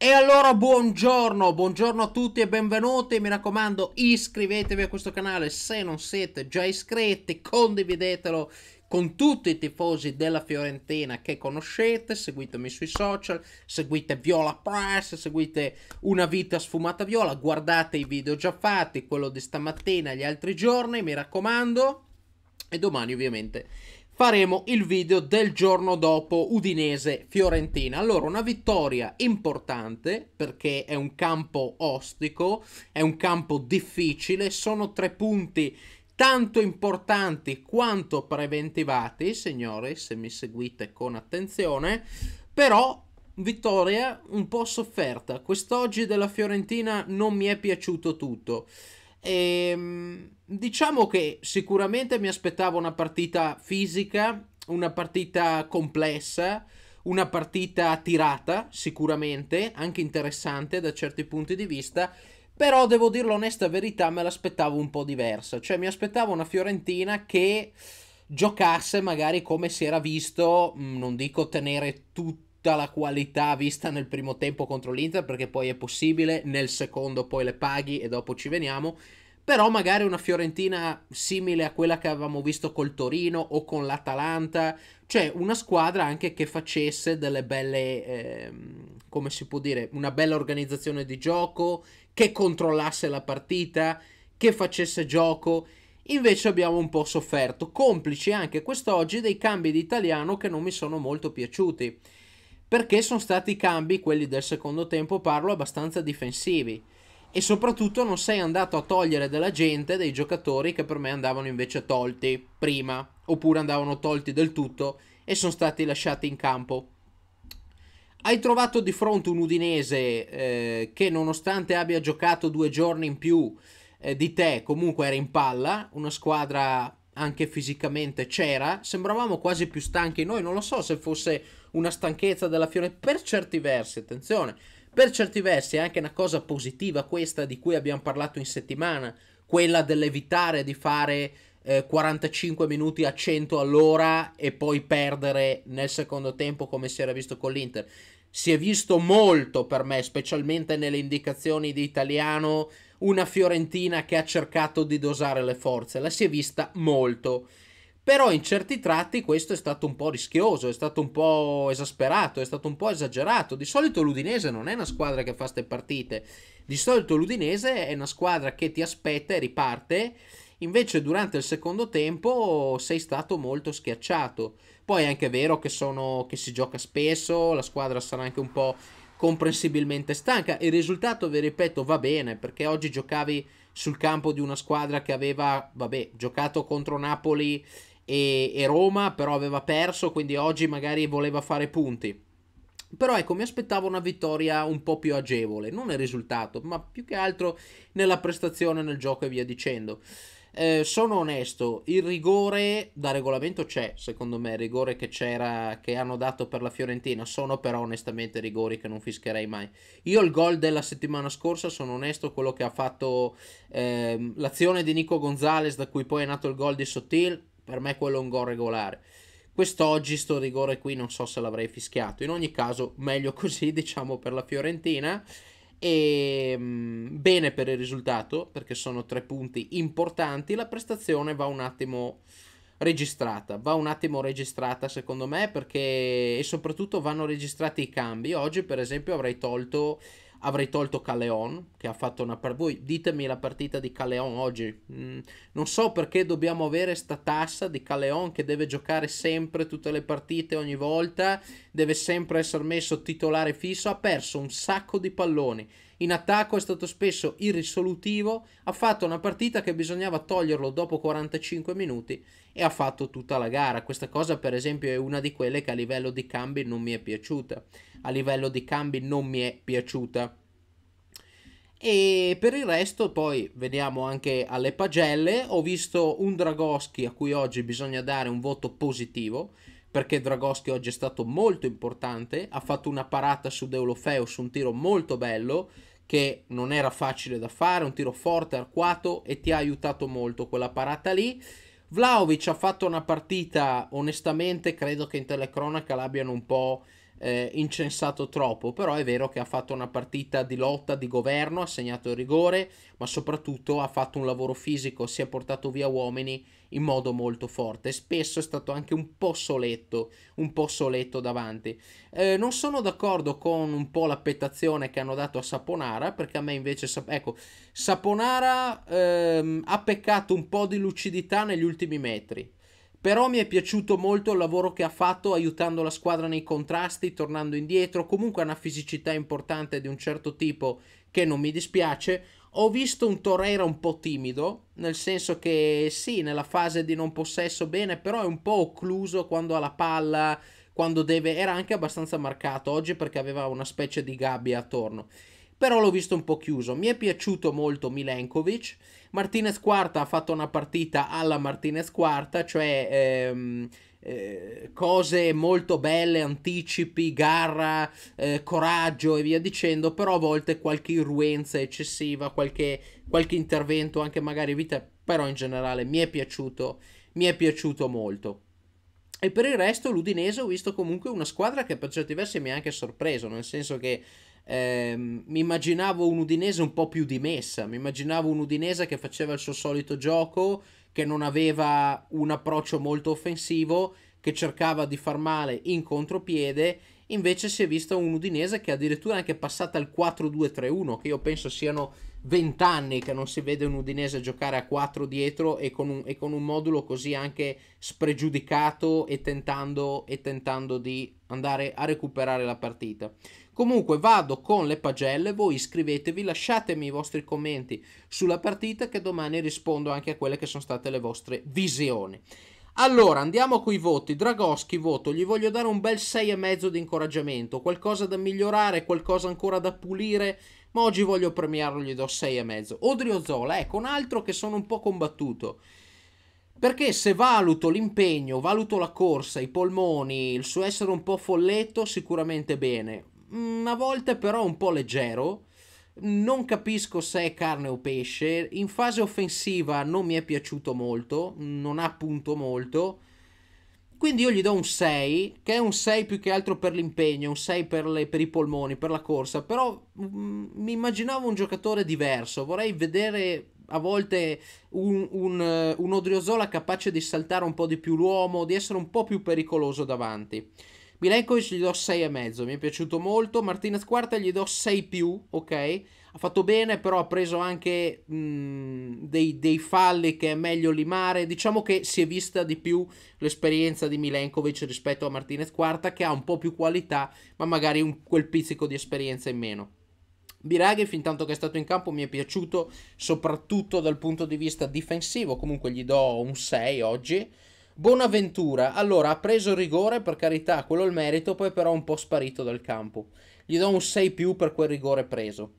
E allora buongiorno, buongiorno a tutti e benvenuti, mi raccomando iscrivetevi a questo canale se non siete già iscritti, condividetelo con tutti i tifosi della Fiorentina che conoscete, seguitemi sui social, seguite Viola Press, seguite Una Vita Sfumata Viola, guardate i video già fatti, quello di stamattina e gli altri giorni, mi raccomando, e domani ovviamente faremo il video del giorno dopo Udinese-Fiorentina. Allora, una vittoria importante perché è un campo ostico, è un campo difficile, sono tre punti tanto importanti quanto preventivati, signori, se mi seguite con attenzione, però vittoria un po' sofferta. Quest'oggi della Fiorentina non mi è piaciuto tutto. E, ehm, diciamo che sicuramente mi aspettavo una partita fisica, una partita complessa, una partita tirata, sicuramente, anche interessante da certi punti di vista. Però devo dire l'onesta verità, me l'aspettavo un po' diversa. Cioè, mi aspettavo una Fiorentina che giocasse magari come si era visto, non dico tenere tutto tutta la qualità vista nel primo tempo contro l'Inter, perché poi è possibile, nel secondo poi le paghi e dopo ci veniamo. Però magari una Fiorentina simile a quella che avevamo visto col Torino o con l'Atalanta, cioè una squadra anche che facesse delle belle, ehm, come si può dire, una bella organizzazione di gioco, che controllasse la partita, che facesse gioco. Invece abbiamo un po' sofferto, complici anche quest'oggi dei cambi di italiano che non mi sono molto piaciuti perché sono stati i cambi, quelli del secondo tempo parlo, abbastanza difensivi e soprattutto non sei andato a togliere della gente dei giocatori che per me andavano invece tolti prima oppure andavano tolti del tutto e sono stati lasciati in campo. Hai trovato di fronte un Udinese eh, che nonostante abbia giocato due giorni in più eh, di te comunque era in palla, una squadra anche fisicamente c'era, sembravamo quasi più stanchi noi, non lo so se fosse una stanchezza della Fiore per certi versi, attenzione, per certi versi è anche una cosa positiva questa di cui abbiamo parlato in settimana, quella dell'evitare di fare eh, 45 minuti a 100 all'ora e poi perdere nel secondo tempo come si era visto con l'Inter. Si è visto molto per me, specialmente nelle indicazioni di italiano, una Fiorentina che ha cercato di dosare le forze, la si è vista molto però in certi tratti questo è stato un po' rischioso, è stato un po' esasperato, è stato un po' esagerato. Di solito l'Udinese non è una squadra che fa ste partite, di solito l'Udinese è una squadra che ti aspetta e riparte, invece durante il secondo tempo sei stato molto schiacciato. Poi è anche vero che, sono, che si gioca spesso, la squadra sarà anche un po' comprensibilmente stanca. Il risultato, vi ripeto, va bene perché oggi giocavi sul campo di una squadra che aveva, vabbè, giocato contro Napoli e, e Roma però aveva perso, quindi oggi magari voleva fare punti. Però ecco, mi aspettavo una vittoria un po' più agevole, non nel risultato, ma più che altro nella prestazione, nel gioco e via dicendo. Eh, sono onesto, il rigore da regolamento c'è, secondo me, il rigore che c'era, che hanno dato per la Fiorentina, sono però onestamente rigori che non fischerei mai. Io il gol della settimana scorsa, sono onesto, quello che ha fatto ehm, l'azione di Nico Gonzalez da cui poi è nato il gol di Sottil, per me quello è un gol regolare. Quest'oggi sto rigore qui non so se l'avrei fischiato. In ogni caso, meglio così, diciamo, per la Fiorentina. E ehm, mh, bene per il risultato, perché sono tre punti importanti. La prestazione va un attimo registrata. Va un attimo registrata secondo me perché e soprattutto vanno registrati i cambi. Oggi per esempio avrei tolto avrei tolto Caleon che ha fatto una partita. Voi ditemi la partita di Caleon oggi. Mm, non so perché dobbiamo avere sta tassa di Caleon che deve giocare sempre tutte le partite ogni volta, deve sempre essere messo titolare fisso, ha perso un sacco di palloni. In attacco è stato spesso irrisolutivo, ha fatto una partita che bisognava toglierlo dopo 45 minuti e ha fatto tutta la gara. Questa cosa per esempio è una di quelle che a livello di cambi non mi è piaciuta. A livello di cambi non mi è piaciuta. E per il resto poi veniamo anche alle pagelle. Ho visto un Dragoschi a cui oggi bisogna dare un voto positivo perché Dragoschi oggi è stato molto importante, ha fatto una parata su Deulofeo su un tiro molto bello che non era facile da fare, un tiro forte, arcuato e ti ha aiutato molto quella parata lì. Vlaovic ha fatto una partita, onestamente credo che in telecronaca l'abbiano un po' eh, incensato troppo, però è vero che ha fatto una partita di lotta, di governo, ha segnato il rigore, ma soprattutto ha fatto un lavoro fisico, si è portato via uomini in modo molto forte. Spesso è stato anche un po' soletto, un po' soletto davanti. Eh, non sono d'accordo con un po' l'appettazione che hanno dato a Saponara, perché a me invece, ecco, Saponara ehm, ha peccato un po' di lucidità negli ultimi metri però mi è piaciuto molto il lavoro che ha fatto aiutando la squadra nei contrasti, tornando indietro, comunque ha una fisicità importante di un certo tipo che non mi dispiace. Ho visto un Torreira un po' timido, nel senso che sì, nella fase di non possesso bene, però è un po' occluso quando ha la palla, quando deve... Era anche abbastanza marcato oggi perché aveva una specie di gabbia attorno però l'ho visto un po' chiuso. Mi è piaciuto molto Milenkovic. Martinez Quarta ha fatto una partita alla Martinez Quarta, cioè ehm, eh, cose molto belle, anticipi, garra, eh, coraggio e via dicendo, però a volte qualche irruenza eccessiva, qualche, qualche intervento anche magari vita, però in generale mi è piaciuto, mi è piaciuto molto. E per il resto l'Udinese ho visto comunque una squadra che per certi versi mi ha anche sorpreso, nel senso che eh, mi immaginavo un Udinese un po' più dimessa, mi immaginavo un Udinese che faceva il suo solito gioco, che non aveva un approccio molto offensivo, che cercava di far male in contropiede, invece si è vista un Udinese che addirittura è anche passata al 4-2-3-1, che io penso siano vent'anni che non si vede un Udinese giocare a 4 dietro e con un, e con un modulo così anche spregiudicato e tentando, e tentando di andare a recuperare la partita. Comunque vado con le pagelle, voi iscrivetevi, lasciatemi i vostri commenti sulla partita che domani rispondo anche a quelle che sono state le vostre visioni. Allora, andiamo con i voti. Dragoschi, voto. Gli voglio dare un bel 6,5 di incoraggiamento. Qualcosa da migliorare, qualcosa ancora da pulire ma oggi voglio premiarlo, gli do 6,5. Zola, ecco, un altro che sono un po' combattuto. Perché se valuto l'impegno, valuto la corsa, i polmoni, il suo essere un po' folletto, sicuramente bene. Mm, a volte però un po' leggero. Non capisco se è carne o pesce. In fase offensiva non mi è piaciuto molto, non ha punto molto. Quindi io gli do un 6, che è un 6 più che altro per l'impegno, un 6 per, le, per i polmoni, per la corsa, però mm, mi immaginavo un giocatore diverso, vorrei vedere a volte un, un, un Odriozola capace di saltare un po' di più l'uomo, di essere un po' più pericoloso davanti. Milenkovic gli do 6,5, mi è piaciuto molto. Martinez quarta gli do 6 più, ok? Ha fatto bene, però ha preso anche mh, mm, dei, dei, falli che è meglio limare. Diciamo che si è vista di più l'esperienza di Milenkovic rispetto a Martinez quarta, che ha un po' più qualità, ma magari un, quel pizzico di esperienza in meno. Biraghi, fin tanto che è stato in campo, mi è piaciuto soprattutto dal punto di vista difensivo. Comunque gli do un 6 oggi. Bonaventura, allora ha preso il rigore, per carità, quello è il merito, poi però è un po' sparito dal campo. Gli do un 6 più per quel rigore preso.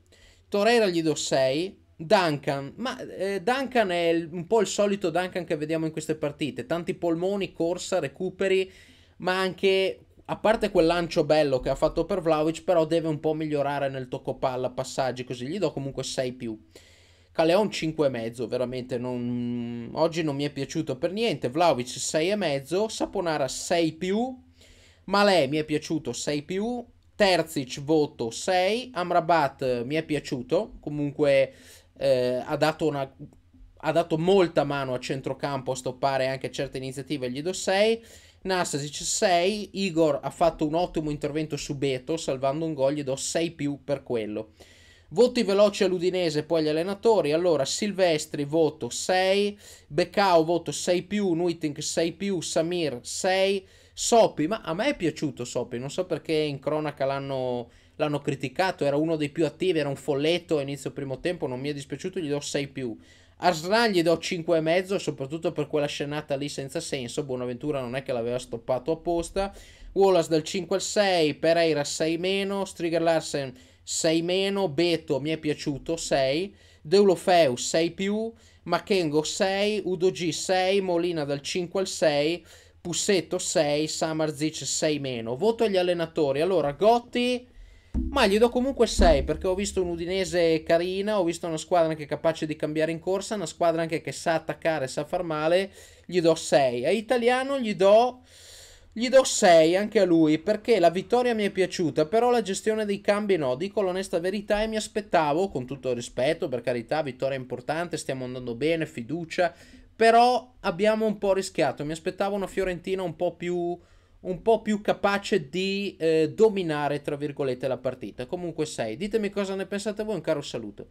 Torera gli do 6. Duncan, ma eh, Duncan è il, un po' il solito Duncan che vediamo in queste partite, tanti polmoni, corsa, recuperi, ma anche a parte quel lancio bello che ha fatto per Vlaovic, però deve un po' migliorare nel tocco palla, passaggi, così gli do comunque 6 più. Caleon 5,5, veramente non... oggi non mi è piaciuto per niente. Vlaovic 6,5, Saponara 6 più, Malè mi è piaciuto 6 più, Terzic voto 6, Amrabat eh, mi è piaciuto, comunque eh, ha, dato una, ha dato molta mano a centrocampo a stoppare anche certe iniziative, gli do 6. Nastasic 6, Igor ha fatto un ottimo intervento su Beto salvando un gol, gli do 6 più per quello. Voti veloci all'Udinese, poi agli allenatori. Allora, Silvestri voto 6, Beccao voto 6 più, Nuiting 6 più, Samir 6, Sopi. Ma a me è piaciuto Sopi, non so perché in cronaca l'hanno, l'hanno criticato. Era uno dei più attivi, era un folletto a inizio primo tempo, non mi è dispiaciuto, gli do 6 più. Arslan gli do 5,5 soprattutto per quella scenata lì senza senso, Buonaventura non è che l'aveva stoppato apposta, Wallace dal 5 al 6, Pereira 6 meno, Striger Larsen 6 meno, Beto mi è piaciuto 6, Deulofeu 6 più, Makengo 6, Udog 6, Molina dal 5 al 6, Pussetto 6, Samarzic 6 meno. Voto agli allenatori. Allora, Gotti, ma gli do comunque 6 perché ho visto un Udinese carina, ho visto una squadra anche capace di cambiare in corsa, una squadra anche che sa attaccare, sa far male, gli do 6. A Italiano gli do... Gli do 6 anche a lui perché la vittoria mi è piaciuta, però la gestione dei cambi no, dico l'onesta verità e mi aspettavo, con tutto il rispetto, per carità, vittoria importante, stiamo andando bene, fiducia, però abbiamo un po' rischiato, mi aspettavo una Fiorentina un po' più, un po più capace di eh, dominare, tra virgolette, la partita. Comunque 6, ditemi cosa ne pensate voi, un caro saluto.